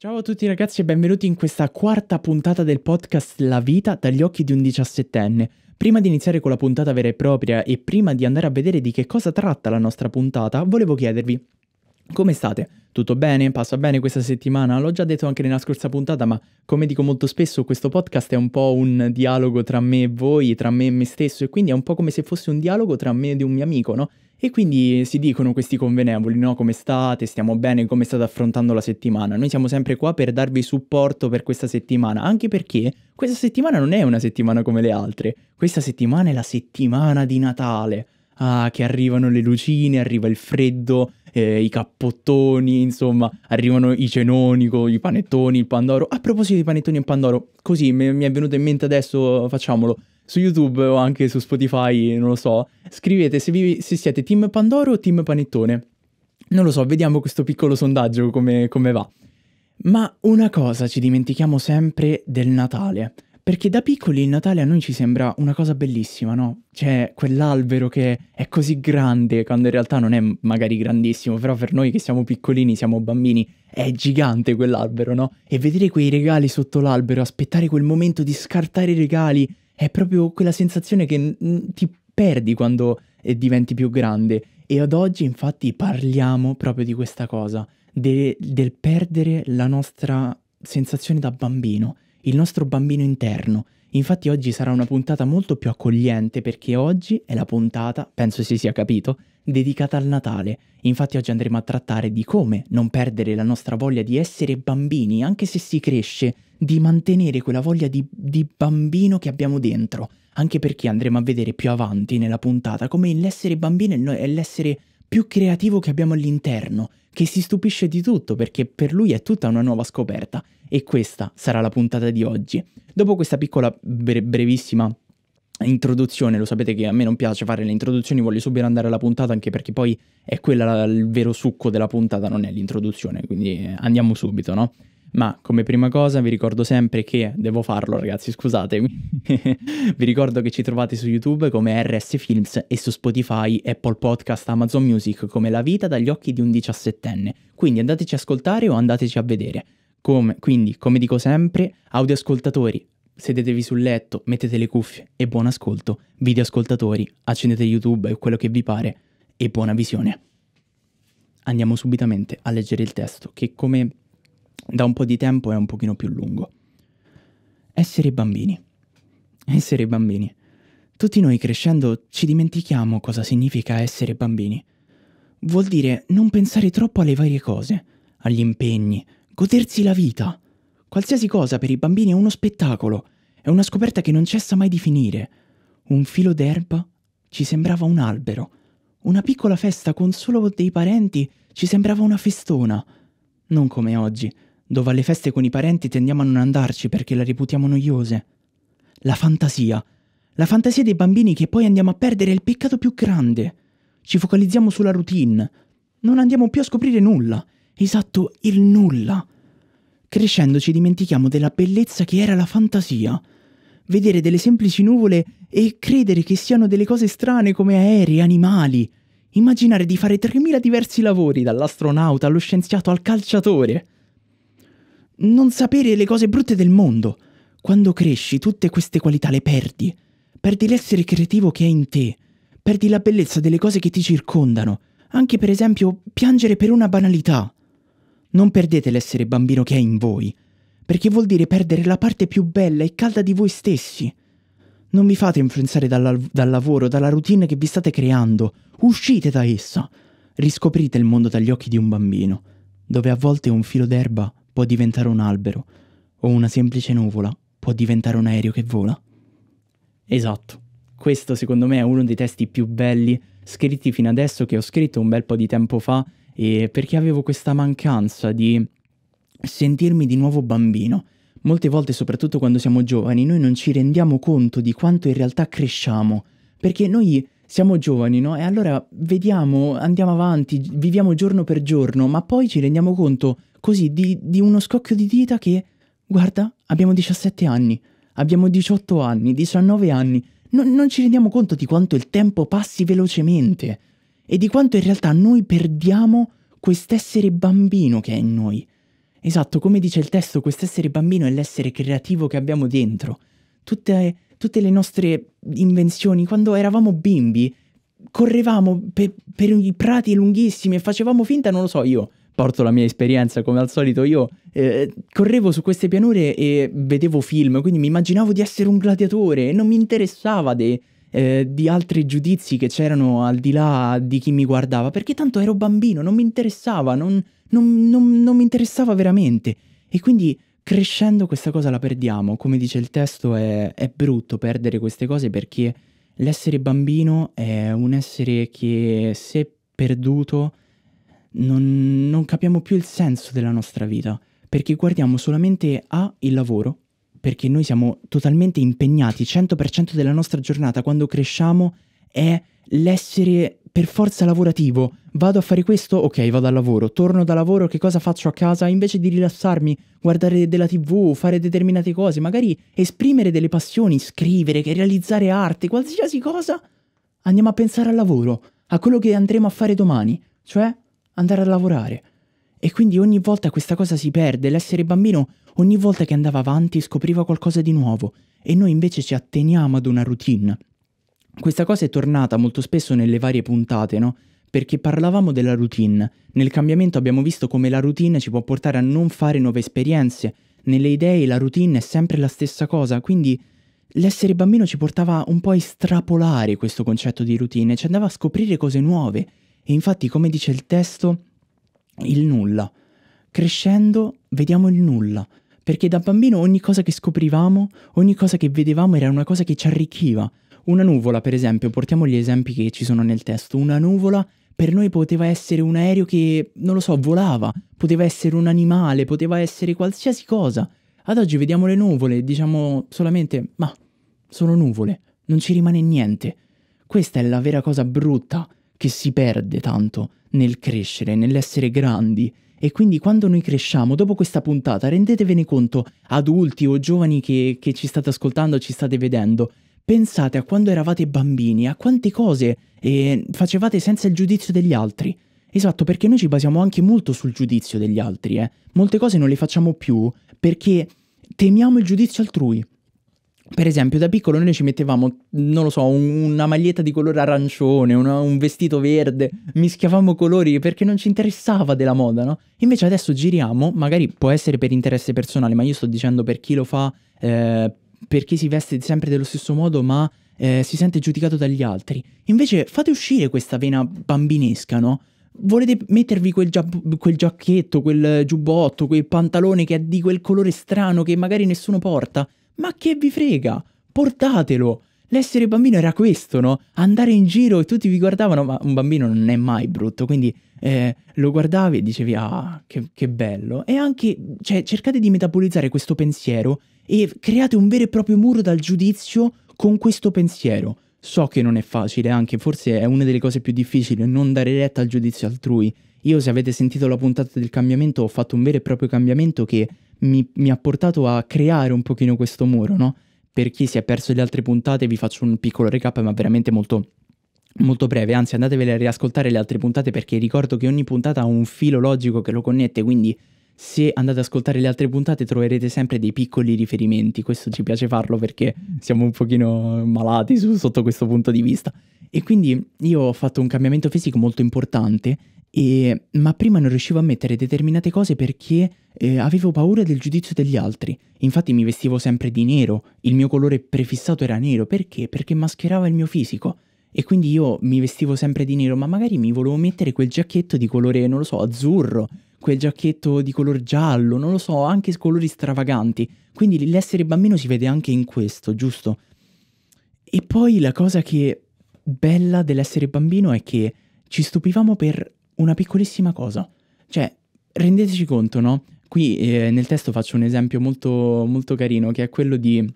Ciao a tutti ragazzi e benvenuti in questa quarta puntata del podcast La vita dagli occhi di un diciassettenne. Prima di iniziare con la puntata vera e propria e prima di andare a vedere di che cosa tratta la nostra puntata, volevo chiedervi come state? Tutto bene? Passa bene questa settimana? L'ho già detto anche nella scorsa puntata, ma come dico molto spesso, questo podcast è un po' un dialogo tra me e voi, tra me e me stesso, e quindi è un po' come se fosse un dialogo tra me e un mio amico, no? E quindi si dicono questi convenevoli, no? Come state? Stiamo bene? Come state affrontando la settimana? Noi siamo sempre qua per darvi supporto per questa settimana, anche perché questa settimana non è una settimana come le altre. Questa settimana è la settimana di Natale. Ah, che arrivano le lucine, arriva il freddo, eh, i cappottoni, insomma, arrivano i cenoni con i panettoni, il pandoro. A proposito di panettoni e pandoro, così mi, mi è venuto in mente adesso, facciamolo su YouTube o anche su Spotify, non lo so, scrivete se, vi, se, siete team Pandoro o team Panettone. Non lo so, vediamo questo piccolo sondaggio come, come va. Ma una cosa ci dimentichiamo sempre del Natale. Perché da piccoli il Natale a noi ci sembra una cosa bellissima, no? C'è quell'albero che è così grande, quando in realtà non è magari grandissimo, però per noi che siamo piccolini, siamo bambini, è gigante quell'albero, no? E vedere quei regali sotto l'albero, aspettare quel momento di scartare i regali, è proprio quella sensazione che ti perdi quando eh, diventi più grande. E ad oggi infatti parliamo proprio di questa cosa, de del perdere la nostra sensazione da bambino il nostro bambino interno. Infatti oggi sarà una puntata molto più accogliente perché oggi è la puntata, penso si sia capito, dedicata al Natale. Infatti oggi andremo a trattare di come non perdere la nostra voglia di essere bambini, anche se si cresce, di mantenere quella voglia di, di bambino che abbiamo dentro. Anche perché andremo a vedere più avanti nella puntata come l'essere bambino e l'essere più creativo che abbiamo all'interno, che si stupisce di tutto perché per lui è tutta una nuova scoperta e questa sarà la puntata di oggi. Dopo questa piccola bre- brevissima introduzione, lo sapete che a me non piace fare le introduzioni, voglio subito andare alla puntata anche perché poi è quella il vero succo della puntata, non è l'introduzione, quindi andiamo subito, no? Ma come prima cosa vi ricordo sempre che, devo farlo ragazzi, scusatemi, vi ricordo che ci trovate su YouTube come RS Films e su Spotify, Apple Podcast, Amazon Music come La vita dagli occhi di un diciassettenne. Quindi andateci a ascoltare o andateci a vedere. Come, quindi, come dico sempre, audioascoltatori, sedetevi sul letto, mettete le cuffie e buon ascolto. Videoascoltatori, accendete YouTube e quello che vi pare e buona visione. Andiamo subitamente a leggere il testo che come da un po' di tempo è un pochino più lungo. Essere bambini. Essere bambini. Tutti noi crescendo ci dimentichiamo cosa significa essere bambini. Vuol dire non pensare troppo alle varie cose, agli impegni, godersi la vita. Qualsiasi cosa per i bambini è uno spettacolo, è una scoperta che non cessa mai di finire. Un filo d'erba ci sembrava un albero, una piccola festa con solo dei parenti ci sembrava una festona. Non come oggi, dove alle feste con i parenti tendiamo a non andarci perché la reputiamo noiose. La fantasia. La fantasia dei bambini che poi andiamo a perdere è il peccato più grande. Ci focalizziamo sulla routine. Non andiamo più a scoprire nulla. Esatto, il nulla. Crescendo ci dimentichiamo della bellezza che era la fantasia. Vedere delle semplici nuvole e credere che siano delle cose strane come aerei, animali. Immaginare di fare 3.000 diversi lavori, dall'astronauta allo scienziato al calciatore non sapere le cose brutte del mondo. Quando cresci tutte queste qualità le perdi. Perdi l'essere creativo che è in te. Perdi la bellezza delle cose che ti circondano. Anche per esempio piangere per una banalità. Non perdete l'essere bambino che è in voi, perché vuol dire perdere la parte più bella e calda di voi stessi. Non vi fate influenzare dal, dal lavoro, dalla routine che vi state creando. Uscite da essa. Riscoprite il mondo dagli occhi di un bambino, dove a volte un filo d'erba può diventare un albero, o una semplice nuvola può diventare un aereo che vola. Esatto, questo secondo me è uno dei testi più belli scritti fino adesso che ho scritto un bel po' di tempo fa e perché avevo questa mancanza di sentirmi di nuovo bambino. Molte volte, soprattutto quando siamo giovani, noi non ci rendiamo conto di quanto in realtà cresciamo, perché noi siamo giovani, no? E allora vediamo, andiamo avanti, viviamo giorno per giorno, ma poi ci rendiamo conto così di, di uno scocchio di dita che, guarda, abbiamo 17 anni, abbiamo 18 anni, 19 anni, non, non ci rendiamo conto di quanto il tempo passi velocemente e di quanto in realtà noi perdiamo quest'essere bambino che è in noi. Esatto, come dice il testo, quest'essere bambino è l'essere creativo che abbiamo dentro. Tutte, tutte le nostre invenzioni, quando eravamo bimbi, correvamo per, per i prati lunghissimi e facevamo finta, non lo so io, porto la mia esperienza come al solito, io eh, correvo su queste pianure e vedevo film, quindi mi immaginavo di essere un gladiatore e non mi interessava de, eh, di altri giudizi che c'erano al di là di chi mi guardava, perché tanto ero bambino, non mi interessava, non, non, non, non mi interessava veramente. E quindi crescendo questa cosa la perdiamo, come dice il testo è, è brutto perdere queste cose perché l'essere bambino è un essere che se perduto non, non capiamo più il senso della nostra vita, perché guardiamo solamente a il lavoro, perché noi siamo totalmente impegnati, 100% della nostra giornata quando cresciamo è l'essere per forza lavorativo. Vado a fare questo? Ok, vado al lavoro. Torno da lavoro, che cosa faccio a casa? Invece di rilassarmi, guardare della TV, fare determinate cose, magari esprimere delle passioni, scrivere, realizzare arte, qualsiasi cosa, andiamo a pensare al lavoro, a quello che andremo a fare domani, cioè andare a lavorare. E quindi ogni volta questa cosa si perde, l'essere bambino ogni volta che andava avanti scopriva qualcosa di nuovo e noi invece ci atteniamo ad una routine. Questa cosa è tornata molto spesso nelle varie puntate, no? Perché parlavamo della routine. Nel cambiamento abbiamo visto come la routine ci può portare a non fare nuove esperienze. Nelle idee la routine è sempre la stessa cosa, quindi l'essere bambino ci portava un po' a estrapolare questo concetto di routine, ci andava a scoprire cose nuove e infatti, come dice il testo, il nulla. Crescendo vediamo il nulla, perché da bambino ogni cosa che scoprivamo, ogni cosa che vedevamo era una cosa che ci arricchiva. Una nuvola, per esempio, portiamo gli esempi che ci sono nel testo, una nuvola per noi poteva essere un aereo che, non lo so, volava, poteva essere un animale, poteva essere qualsiasi cosa. Ad oggi vediamo le nuvole e diciamo solamente, ma sono nuvole, non ci rimane niente. Questa è la vera cosa brutta che si perde tanto nel crescere, nell'essere grandi. E quindi quando noi cresciamo, dopo questa puntata, rendetevene conto, adulti o giovani che, che ci state ascoltando, ci state vedendo, pensate a quando eravate bambini, a quante cose eh, facevate senza il giudizio degli altri. Esatto, perché noi ci basiamo anche molto sul giudizio degli altri, eh. Molte cose non le facciamo più perché temiamo il giudizio altrui. Per esempio, da piccolo noi ci mettevamo, non lo so, una maglietta di colore arancione, una, un vestito verde, mischiavamo colori perché non ci interessava della moda, no? Invece adesso giriamo, magari può essere per interesse personale, ma io sto dicendo per chi lo fa, eh, per chi si veste sempre dello stesso modo, ma eh, si sente giudicato dagli altri. Invece fate uscire questa vena bambinesca, no? volete mettervi quel, gia quel, giacchetto, quel giubbotto, quel pantalone che è di quel colore strano che magari nessuno porta? Ma che vi frega? Portatelo! L'essere bambino era questo, no? Andare in giro e tutti vi guardavano, ma un bambino non è mai brutto, quindi eh, lo guardavi e dicevi, ah, che, che bello. E anche, cioè, cercate di metabolizzare questo pensiero e create un vero e proprio muro dal giudizio con questo pensiero. So che non è facile, anche forse è una delle cose più difficili, non dare retta al giudizio altrui. Io, se avete sentito la puntata del cambiamento, ho fatto un vero e proprio cambiamento che mi, mi ha portato a creare un pochino questo muro, no? Per chi si è perso le altre puntate vi faccio un piccolo recap, ma veramente molto molto breve, anzi andatevele a riascoltare le altre puntate perché ricordo che ogni puntata ha un filo logico che lo connette, quindi se andate ad ascoltare le altre puntate troverete sempre dei piccoli riferimenti, questo ci piace farlo perché siamo un pochino malati su, sotto questo punto di vista. E quindi io ho fatto un cambiamento fisico molto importante, e, ma prima non riuscivo a mettere determinate cose perché eh, avevo paura del giudizio degli altri. Infatti mi vestivo sempre di nero, il mio colore prefissato era nero, perché? Perché mascherava il mio fisico. E quindi io mi vestivo sempre di nero, ma magari mi volevo mettere quel giacchetto di colore, non lo so, azzurro, quel giacchetto di color giallo, non lo so, anche colori stravaganti. Quindi l'essere bambino si vede anche in questo, giusto? E poi la cosa che bella dell'essere bambino è che ci stupivamo per una piccolissima cosa. Cioè, rendeteci conto, no? Qui eh, nel testo faccio un esempio molto, molto carino, che è quello di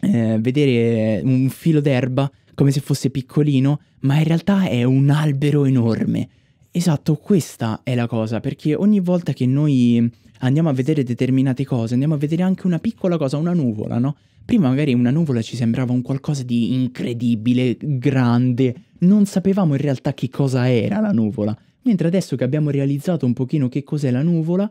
eh, vedere un filo d'erba come se fosse piccolino, ma in realtà è un albero enorme. Esatto, questa è la cosa, perché ogni volta che noi andiamo a vedere determinate cose, andiamo a vedere anche una piccola cosa, una nuvola, no? Prima magari una nuvola ci sembrava un qualcosa di incredibile, grande, non sapevamo in realtà che cosa era la nuvola, mentre adesso che abbiamo realizzato un pochino che cos'è la nuvola,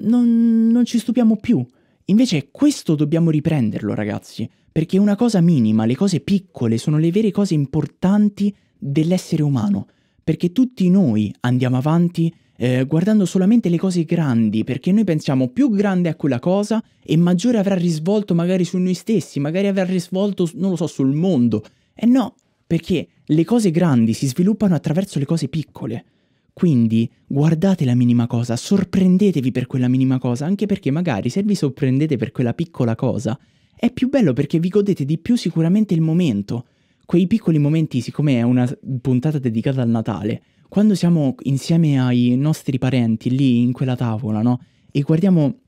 non, non ci stupiamo più. Invece questo dobbiamo riprenderlo ragazzi, perché è una cosa minima, le cose piccole sono le vere cose importanti dell'essere umano, perché tutti noi andiamo avanti eh, guardando solamente le cose grandi, perché noi pensiamo più grande è quella cosa e maggiore avrà risvolto magari su noi stessi, magari avrà risvolto, non lo so, sul mondo. E no, perché le cose grandi si sviluppano attraverso le cose piccole. Quindi guardate la minima cosa, sorprendetevi per quella minima cosa, anche perché magari se vi sorprendete per quella piccola cosa, è più bello perché vi godete di più sicuramente il momento quei piccoli momenti, siccome è una puntata dedicata al Natale, quando siamo insieme ai nostri parenti lì in quella tavola, no? E guardiamo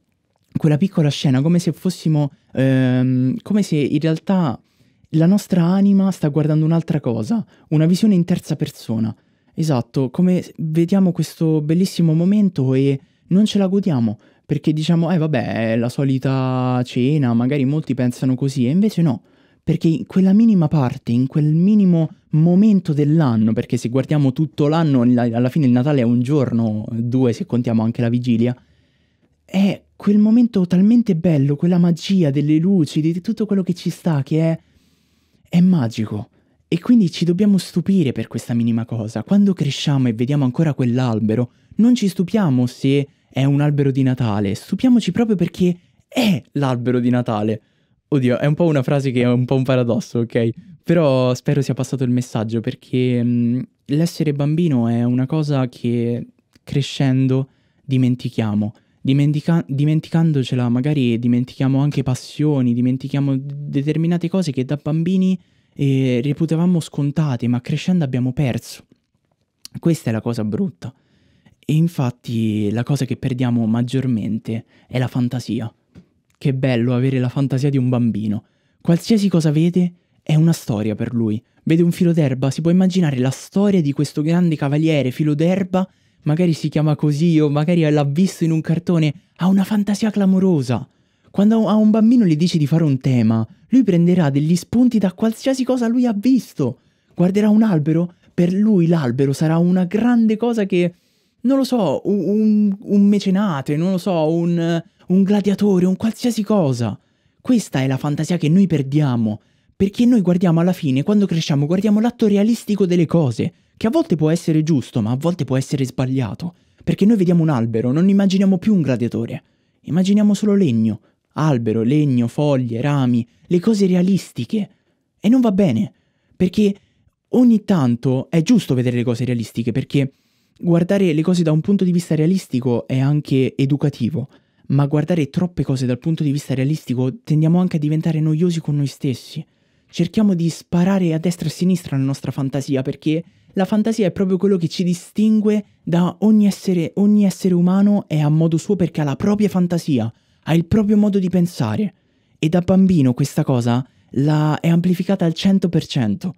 quella piccola scena come se fossimo, ehm, come se in realtà la nostra anima sta guardando un'altra cosa, una visione in terza persona. Esatto, come vediamo questo bellissimo momento e non ce la godiamo, perché diciamo, eh vabbè, è la solita cena, magari molti pensano così, e invece no perché in quella minima parte, in quel minimo momento dell'anno, perché se guardiamo tutto l'anno, alla fine il Natale è un giorno, due se contiamo anche la vigilia, è quel momento talmente bello, quella magia delle luci, di tutto quello che ci sta, che è, è magico. E quindi ci dobbiamo stupire per questa minima cosa. Quando cresciamo e vediamo ancora quell'albero, non ci stupiamo se è un albero di Natale, stupiamoci proprio perché è l'albero di Natale. Oddio, è un po' una frase che è un po' un paradosso, ok? Però spero sia passato il messaggio perché mh, mm, l'essere bambino è una cosa che crescendo dimentichiamo. Dimentica- dimenticandocela magari dimentichiamo anche passioni, dimentichiamo determinate cose che da bambini eh, reputavamo scontate, ma crescendo abbiamo perso. Questa è la cosa brutta. E infatti la cosa che perdiamo maggiormente è la fantasia. Che bello avere la fantasia di un bambino. Qualsiasi cosa vede è una storia per lui. Vede un filo d'erba, si può immaginare la storia di questo grande cavaliere filo d'erba, magari si chiama così o magari l'ha visto in un cartone, ha una fantasia clamorosa. Quando a un bambino gli dici di fare un tema, lui prenderà degli spunti da qualsiasi cosa lui ha visto. Guarderà un albero, per lui l'albero sarà una grande cosa che, non lo so, un, un mecenate, non lo so, un, un gladiatore, un qualsiasi cosa. Questa è la fantasia che noi perdiamo, perché noi guardiamo alla fine, quando cresciamo, guardiamo l'atto realistico delle cose, che a volte può essere giusto, ma a volte può essere sbagliato, perché noi vediamo un albero, non immaginiamo più un gladiatore, immaginiamo solo legno, albero, legno, foglie, rami, le cose realistiche. E non va bene, perché ogni tanto è giusto vedere le cose realistiche, perché guardare le cose da un punto di vista realistico è anche educativo ma guardare troppe cose dal punto di vista realistico tendiamo anche a diventare noiosi con noi stessi. Cerchiamo di sparare a destra e a sinistra la nostra fantasia perché la fantasia è proprio quello che ci distingue da ogni essere, ogni essere umano è a modo suo perché ha la propria fantasia, ha il proprio modo di pensare e da bambino questa cosa la è amplificata al 100%.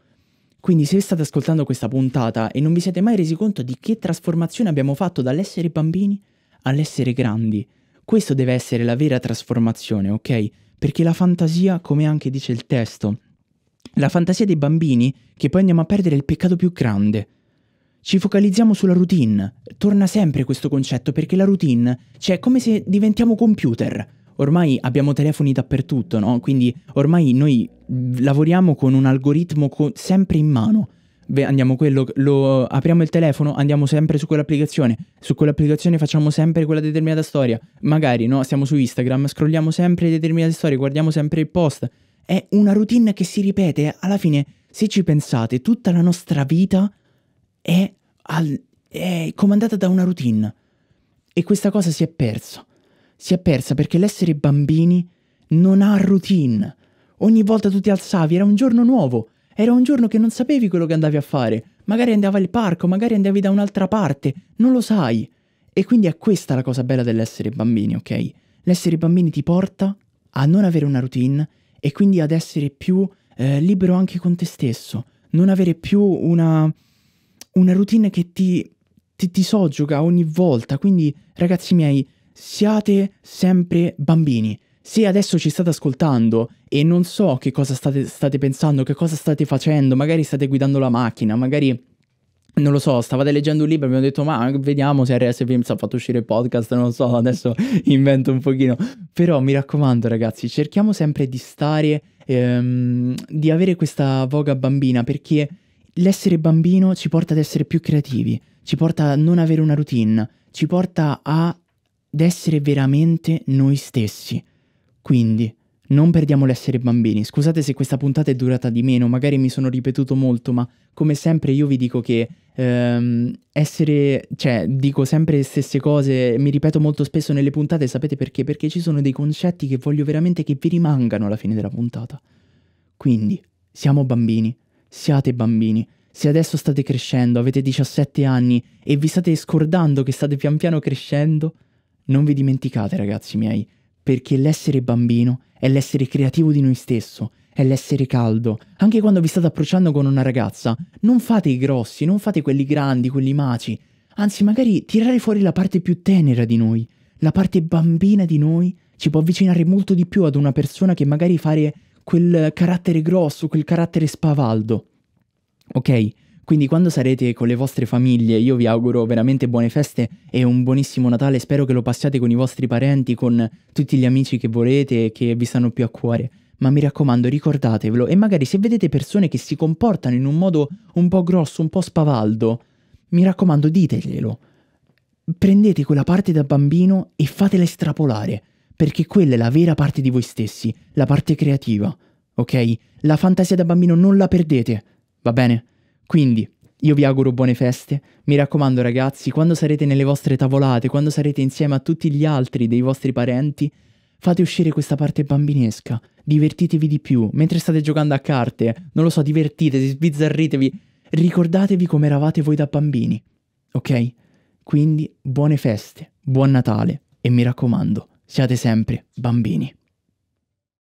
Quindi se state ascoltando questa puntata e non vi siete mai resi conto di che trasformazione abbiamo fatto dall'essere bambini all'essere grandi, questo deve essere la vera trasformazione, ok? Perché la fantasia, come anche dice il testo, la fantasia dei bambini, che poi andiamo a perdere, è il peccato più grande. Ci focalizziamo sulla routine. Torna sempre questo concetto perché la routine, cioè è come se diventiamo computer. Ormai abbiamo telefoni dappertutto, no? Quindi ormai noi lavoriamo con un algoritmo co sempre in mano andiamo quello, lo, apriamo il telefono, andiamo sempre su quell'applicazione, su quell'applicazione facciamo sempre quella determinata storia, magari no, siamo su Instagram, scrolliamo sempre determinate storie, guardiamo sempre il post, è una routine che si ripete, alla fine se ci pensate tutta la nostra vita è, al, è comandata da una routine e questa cosa si è persa, si è persa perché l'essere bambini non ha routine, ogni volta tu ti alzavi era un giorno nuovo, era un giorno che non sapevi quello che andavi a fare. Magari andavi al parco, magari andavi da un'altra parte, non lo sai. E quindi è questa la cosa bella dell'essere bambini, ok? L'essere bambini ti porta a non avere una routine e quindi ad essere più eh, libero anche con te stesso, non avere più una, una routine che ti, ti, ti soggiuga ogni volta. Quindi, ragazzi miei, siate sempre bambini se adesso ci state ascoltando e non so che cosa state, state pensando, che cosa state facendo, magari state guidando la macchina, magari non lo so, stavate leggendo un libro e mi hanno detto ma vediamo se RS Films ha fatto uscire il podcast, non lo so, adesso invento un pochino. Però mi raccomando ragazzi, cerchiamo sempre di stare, ehm, di avere questa voga bambina perché l'essere bambino ci porta ad essere più creativi, ci porta a non avere una routine, ci porta ad essere veramente noi stessi. Quindi, non perdiamo l'essere bambini. Scusate se questa puntata è durata di meno, magari mi sono ripetuto molto, ma come sempre io vi dico che ehm, essere, cioè dico sempre le stesse cose, mi ripeto molto spesso nelle puntate, sapete perché? Perché ci sono dei concetti che voglio veramente che vi rimangano alla fine della puntata. Quindi, siamo bambini, siate bambini. Se adesso state crescendo, avete 17 anni e vi state scordando che state pian piano crescendo, non vi dimenticate ragazzi miei perché l'essere bambino è l'essere creativo di noi stesso, è l'essere caldo. Anche quando vi state approcciando con una ragazza, non fate i grossi, non fate quelli grandi, quelli maci. Anzi, magari tirare fuori la parte più tenera di noi, la parte bambina di noi, ci può avvicinare molto di più ad una persona che magari fare quel carattere grosso, quel carattere spavaldo. Ok? Quindi quando sarete con le vostre famiglie, io vi auguro veramente buone feste e un buonissimo Natale. Spero che lo passiate con i vostri parenti, con tutti gli amici che volete e che vi stanno più a cuore. Ma mi raccomando, ricordatevelo e magari se vedete persone che si comportano in un modo un po' grosso, un po' spavaldo, mi raccomando, diteglielo. Prendete quella parte da bambino e fatela estrapolare, perché quella è la vera parte di voi stessi, la parte creativa, ok? La fantasia da bambino non la perdete, va bene? Quindi, io vi auguro buone feste. Mi raccomando ragazzi, quando sarete nelle vostre tavolate, quando sarete insieme a tutti gli altri dei vostri parenti, fate uscire questa parte bambinesca. Divertitevi di più, mentre state giocando a carte, non lo so, divertitevi, sbizzarritevi, ricordatevi come eravate voi da bambini. Ok? Quindi buone feste, buon Natale e mi raccomando, siate sempre bambini.